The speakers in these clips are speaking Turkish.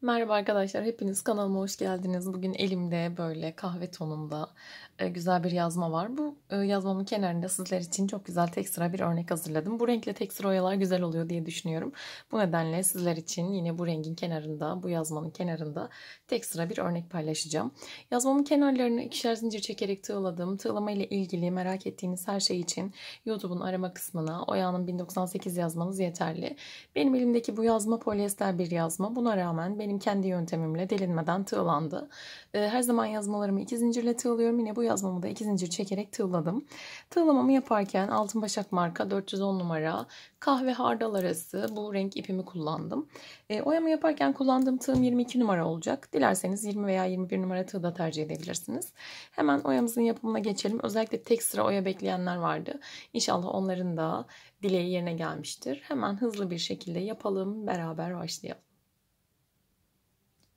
Merhaba arkadaşlar, hepiniz kanalıma hoş geldiniz. Bugün elimde böyle kahve tonunda e, güzel bir yazma var. Bu e, yazmamın kenarında sizler için çok güzel tek sıra bir örnek hazırladım. Bu renkle tek sıra oyalar güzel oluyor diye düşünüyorum. Bu nedenle sizler için yine bu rengin kenarında, bu yazmanın kenarında tek sıra bir örnek paylaşacağım. Yazmamın kenarlarını ikişer zincir çekerek tığladım. Tığlama ile ilgili merak ettiğiniz her şey için YouTube'un arama kısmına Oya'nın 1098 yazmanız yeterli. Benim elimdeki bu yazma polyester bir yazma. Buna rağmen benim benim kendi yöntemimle delinmeden tığlandı. Ee, her zaman yazmalarımı iki zincirle tığlıyorum. Yine bu yazmamı da iki zincir çekerek tığladım. Tığlamamı yaparken altın başak marka 410 numara kahve hardal arası bu renk ipimi kullandım. Ee, oyamı yaparken kullandığım tığım 22 numara olacak. Dilerseniz 20 veya 21 numara tığ da tercih edebilirsiniz. Hemen oyamızın yapımına geçelim. Özellikle tek sıra oya bekleyenler vardı. İnşallah onların da dileği yerine gelmiştir. Hemen hızlı bir şekilde yapalım. Beraber başlayalım.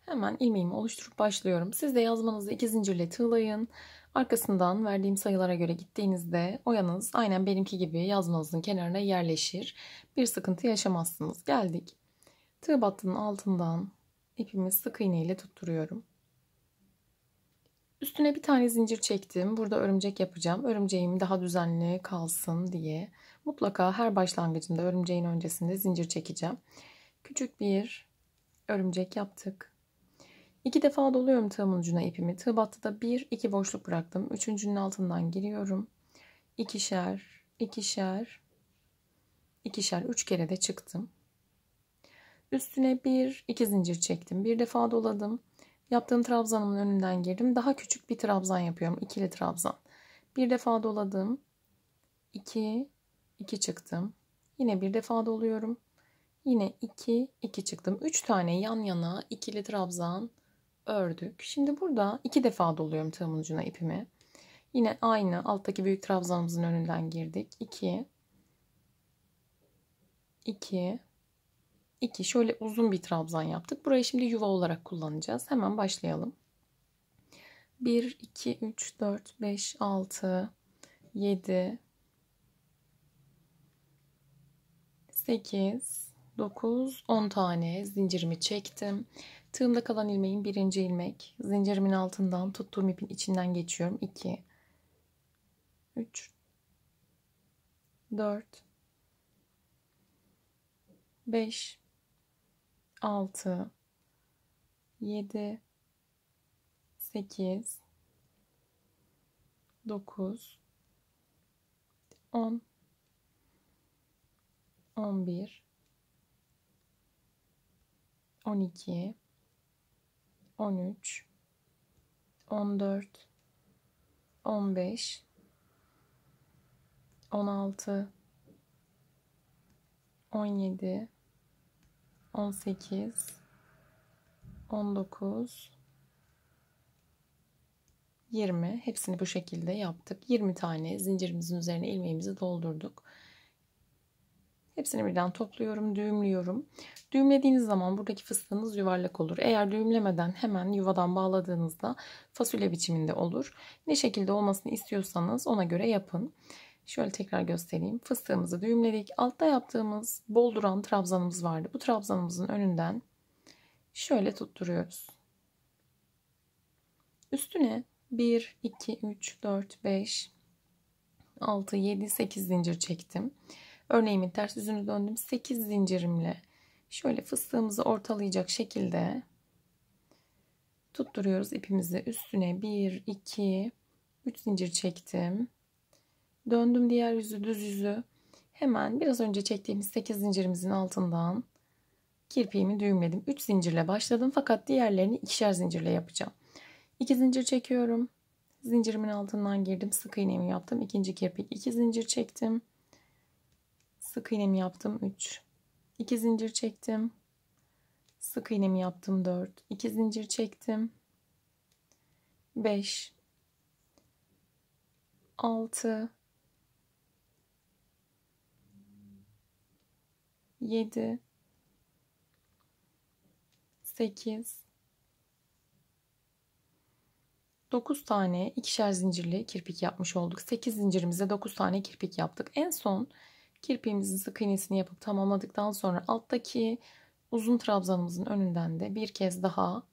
Hemen ilmeğimi oluşturup başlıyorum. Siz de yazmanızı iki zincirle tığlayın. Arkasından verdiğim sayılara göre gittiğinizde oyanız aynen benimki gibi yazmanızın kenarına yerleşir. Bir sıkıntı yaşamazsınız. Geldik. Tığ battının altından ipimi sık iğne ile tutturuyorum. Üstüne bir tane zincir çektim. Burada örümcek yapacağım. Örümceğim daha düzenli kalsın diye. Mutlaka her başlangıcında örümceğin öncesinde zincir çekeceğim. Küçük bir örümcek yaptık. İki defa doluyorum tığımın ucuna ipimi. Tığ battı da bir, iki boşluk bıraktım. Üçüncünün altından giriyorum. İkişer, ikişer, ikişer. Üç kere de çıktım. Üstüne bir, iki zincir çektim. Bir defa doladım. Yaptığım trabzanımın önünden girdim. Daha küçük bir trabzan yapıyorum. İkili trabzan. Bir defa doladım. İki iki çıktım. Yine bir defa doluyorum. Yine 2, 2 çıktım. 3 tane yan yana ikili trabzan ördük. Şimdi burada iki defa doluyorum tığımın ucuna ipimi. Yine aynı alttaki büyük trabzanımızın önünden girdik. 2 2 2 şöyle uzun bir trabzan yaptık. Burayı şimdi yuva olarak kullanacağız. Hemen başlayalım. 1 2 3 4 5 6 7 8 9 10 tane zincirimi çektim. Tığımda kalan ilmeğin birinci ilmek. Zincirimin altından tuttuğum ipin içinden geçiyorum. 2, 3, 4, 5, 6, 7, 8, 9, 10, 11, 12, 13 14 15 16 17 18 19 20 hepsini bu şekilde yaptık. 20 tane zincirimizin üzerine ilmeğimizi doldurduk. Hepsini birden topluyorum, düğümlüyorum. Düğümlediğiniz zaman buradaki fıstığınız yuvarlak olur. Eğer düğümlemeden hemen yuvadan bağladığınızda fasulye biçiminde olur. Ne şekilde olmasını istiyorsanız ona göre yapın. Şöyle tekrar göstereyim. Fıstığımızı düğümledik. Altta yaptığımız bol duran trabzanımız vardı. Bu trabzanımızın önünden şöyle tutturuyoruz. Üstüne 1, 2, 3, 4, 5, 6, 7, 8 zincir çektim örneğimin ters yüzünü döndüm. 8 zincirimle şöyle fıstığımızı ortalayacak şekilde tutturuyoruz ipimizi üstüne 1 2 3 zincir çektim. Döndüm diğer yüzü düz yüzü. Hemen biraz önce çektiğimiz 8 zincirimizin altından kirpiğimi düğümledim. 3 zincirle başladım fakat diğerlerini ikişer zincirle yapacağım. 2 zincir çekiyorum. Zincirimin altından girdim. Sık iğnemi yaptım. İkinci kirpik 2 zincir çektim sık iğnemi yaptım 3 2 zincir çektim sık iğnemi yaptım 4 2 zincir çektim 5 6 7 8 9 tane ikişer zincirli kirpik yapmış olduk. 8 zincirimize 9 tane kirpik yaptık. En son Kirpiğimizin sık iğnesini yapıp tamamladıktan sonra alttaki uzun trabzanımızın önünden de bir kez daha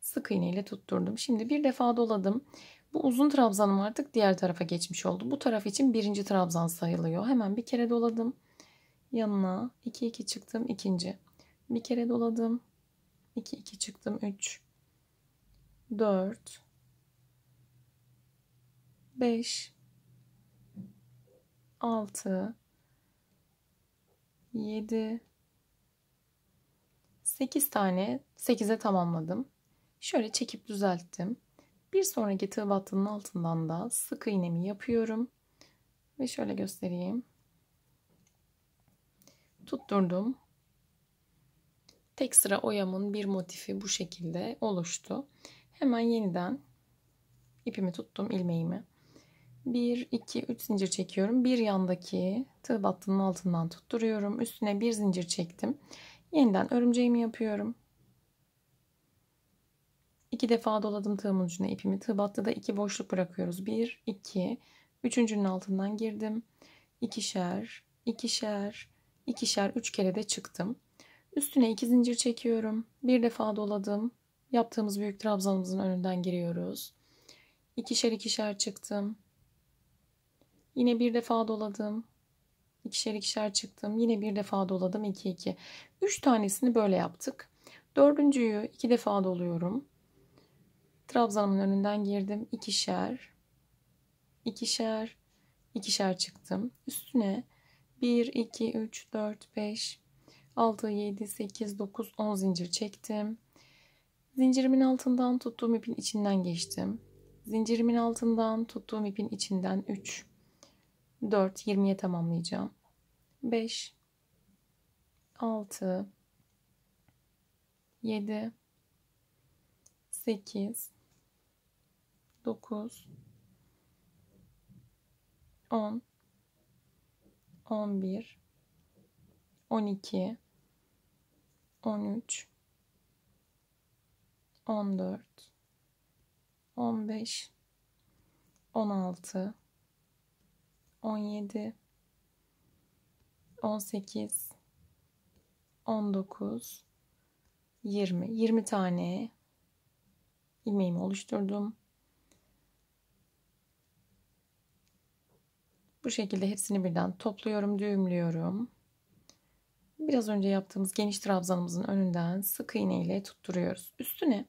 sık iğne ile tutturdum. Şimdi bir defa doladım. Bu uzun trabzanım artık diğer tarafa geçmiş oldu. Bu taraf için birinci trabzan sayılıyor. Hemen bir kere doladım. Yanına 2 2 çıktım ikinci. Bir kere doladım. 2 2 çıktım 3 4 5 6 7 8 tane 8'e tamamladım. Şöyle çekip düzelttim. Bir sonraki tığ battının altından da sık iğnemi yapıyorum. Ve şöyle göstereyim. Tutturdum. Tek sıra oyamın bir motifi bu şekilde oluştu. Hemen yeniden ipimi tuttum ilmeğimi. 1, 2, 3 zincir çekiyorum. Bir yandaki tığ battının altından tutturuyorum. Üstüne bir zincir çektim. Yeniden örümceğimi yapıyorum. İki defa doladım tığımın ucuna ipimi. Tığ battı da iki boşluk bırakıyoruz. 1, 2, üçüncünün altından girdim. İkişer, ikişer, ikişer, üç kere de çıktım. Üstüne iki zincir çekiyorum. Bir defa doladım. Yaptığımız büyük trabzanımızın önünden giriyoruz. İkişer ikişer çıktım. Yine bir defa doladım. İkişer ikişer çıktım. Yine bir defa doladım. iki iki. Üç tanesini böyle yaptık. Dördüncüyü iki defa doluyorum. Trabzanımın önünden girdim. İkişer. İkişer. ikişer çıktım. Üstüne 1, 2, 3, 4, 5, 6, 7, 8, 9, 10 zincir çektim. Zincirimin altından tuttuğum ipin içinden geçtim. Zincirimin altından tuttuğum ipin içinden 3. 4, 20'ye tamamlayacağım. 5, 6, 7, 8, 9, 10, 11, 12, 13, 14, 15, 16, 17 18 19 20 20 tane ilmeğimi oluşturdum. Bu şekilde hepsini birden topluyorum, düğümlüyorum. Biraz önce yaptığımız geniş trabzanımızın önünden sık iğne ile tutturuyoruz. Üstüne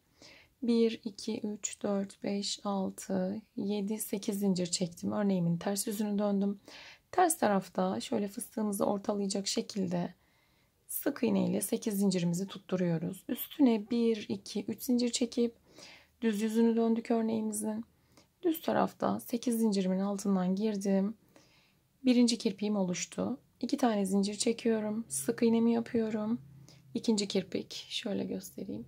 1, 2, 3, 4, 5, 6, 7, 8 zincir çektim. Örneğimin ters yüzünü döndüm. Ters tarafta şöyle fıstığımızı ortalayacak şekilde sık iğne ile 8 zincirimizi tutturuyoruz. Üstüne 1, 2, 3 zincir çekip düz yüzünü döndük örneğimizin. Düz tarafta 8 zincirimin altından girdim. Birinci kirpiğim oluştu. 2 tane zincir çekiyorum. Sık iğnemi yapıyorum. İkinci kirpik şöyle göstereyim.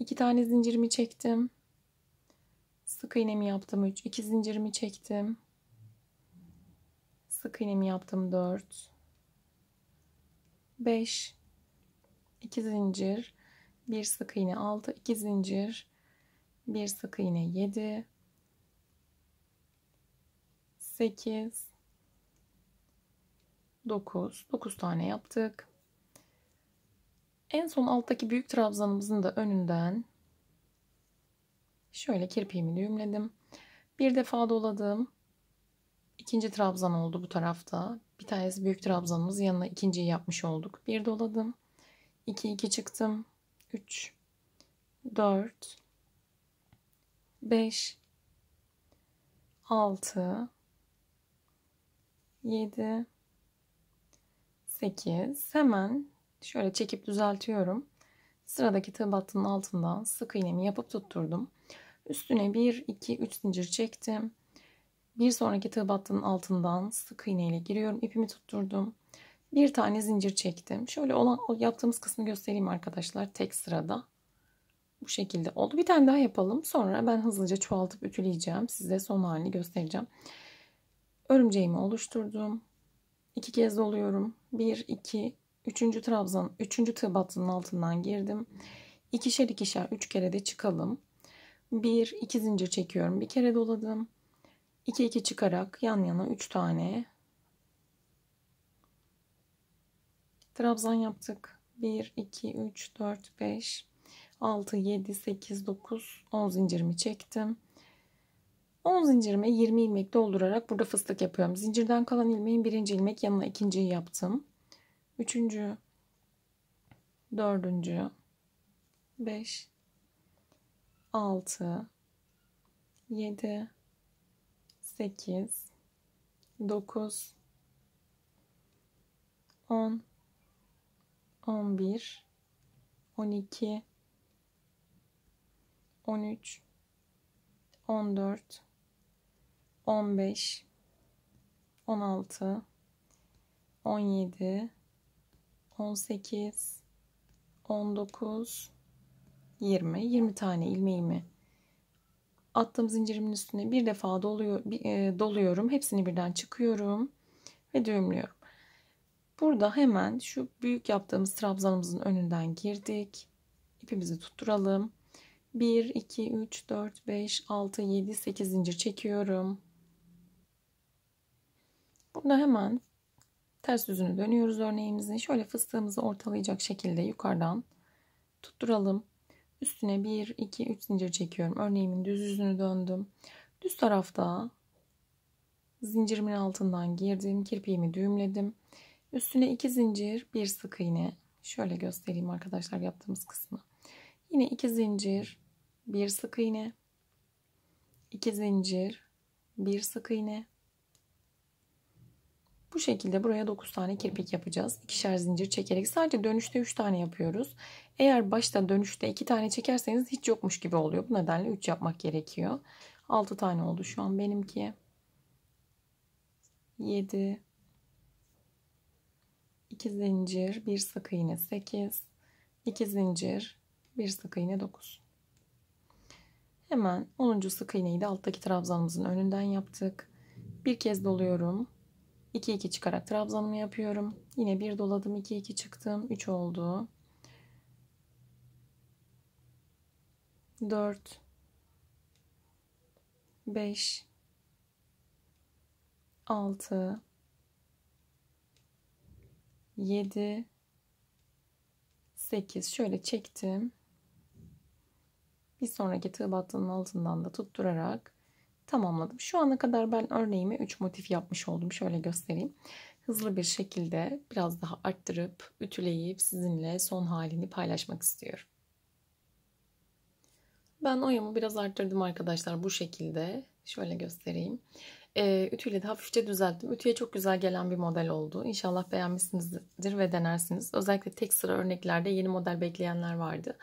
2 tane zincirimi çektim. Sık iğnemi yaptım 3. 2 zincirimi çektim. Sık iğnemi yaptım 4. 5 2 zincir, 1 sık iğne 6, 2 zincir, 1 sık iğne 7, 8, 9, 9 tane yaptık. En son alttaki büyük trabzanımızın da önünden şöyle kirpiğimi düğümledim. Bir defa doladım. İkinci trabzan oldu bu tarafta. Bir tanesi büyük trabzanımız yanına ikinciyi yapmış olduk. Bir doladım. 2 2 çıktım. 3 4 5 6 7 8 hemen Şöyle çekip düzeltiyorum. Sıradaki tığ altından sık iğnemi yapıp tutturdum. Üstüne 1, 2, 3 zincir çektim. Bir sonraki tığ altından sık iğne ile giriyorum. ipimi tutturdum. Bir tane zincir çektim. Şöyle olan yaptığımız kısmı göstereyim arkadaşlar. Tek sırada. Bu şekilde oldu. Bir tane daha yapalım. Sonra ben hızlıca çoğaltıp ütüleyeceğim. Size son halini göstereceğim. Örümceğimi oluşturdum. İki kez doluyorum. 1, 2, 3. trabzan, 3. tığ battının altından girdim. İkişer ikişer üç kere de çıkalım. Bir, iki zincir çekiyorum. Bir kere doladım. İki iki çıkarak yan yana üç tane trabzan yaptık. 1, 2, 3, 4, 5, 6, 7, 8, 9, 10 zincirimi çektim. 10 zincirime 20 ilmek doldurarak burada fıstık yapıyorum. Zincirden kalan ilmeğin birinci ilmek yanına ikinciyi yaptım üçüncü, dördüncü, beş, altı, yedi, sekiz, dokuz, on, on bir, on iki, on üç, on dört, on beş, on altı, on yedi. 18, 19, 20. 20 tane ilmeğimi attım zincirimin üstüne bir defa doluyor, e, doluyorum. Hepsini birden çıkıyorum ve düğümlüyorum. Burada hemen şu büyük yaptığımız trabzanımızın önünden girdik. İpimizi tutturalım. 1, 2, 3, 4, 5, 6, 7, 8 zincir çekiyorum. Burada hemen Ters yüzünü dönüyoruz örneğimizin. Şöyle fıstığımızı ortalayacak şekilde yukarıdan tutturalım. Üstüne 1, 2, 3 zincir çekiyorum. Örneğimin düz yüzünü döndüm. Düz tarafta zincirimin altından girdim. Kirpiğimi düğümledim. Üstüne 2 zincir, bir sık iğne. Şöyle göstereyim arkadaşlar yaptığımız kısmı. Yine 2 zincir, bir sık iğne. 2 zincir, bir sık iğne. Bu şekilde buraya 9 tane kirpik yapacağız. İkişer zincir çekerek sadece dönüşte 3 tane yapıyoruz. Eğer başta dönüşte 2 tane çekerseniz hiç yokmuş gibi oluyor. Bu nedenle 3 yapmak gerekiyor. 6 tane oldu şu an benimki. 7 2 zincir, 1 sık iğne 8, 2 zincir, 1 sık iğne 9. Hemen 10. sık iğneyi de alttaki trabzanımızın önünden yaptık. Bir kez doluyorum. 2 2 çıkarak trabzanımı yapıyorum. Yine bir doladım 2 2 çıktım 3 oldu. 4 5 6 7 8 şöyle çektim. Bir sonraki tığ battığının altından da tutturarak tamamladım. Şu ana kadar ben örneğimi 3 motif yapmış oldum. Şöyle göstereyim. Hızlı bir şekilde biraz daha arttırıp ütüleyip sizinle son halini paylaşmak istiyorum. Ben oyamı biraz arttırdım arkadaşlar bu şekilde. Şöyle göstereyim. Ee, ütüyle de hafifçe düzelttim. Ütüye çok güzel gelen bir model oldu. İnşallah beğenmişsinizdir ve denersiniz. Özellikle tek sıra örneklerde yeni model bekleyenler vardı.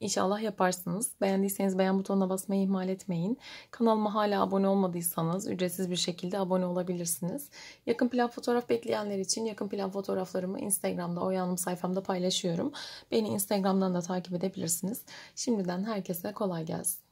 İnşallah yaparsınız. Beğendiyseniz beğen butonuna basmayı ihmal etmeyin. Kanalıma hala abone olmadıysanız ücretsiz bir şekilde abone olabilirsiniz. Yakın plan fotoğraf bekleyenler için yakın plan fotoğraflarımı Instagram'da Oyanım sayfamda paylaşıyorum. Beni Instagram'dan da takip edebilirsiniz. Şimdiden herkese kolay gelsin.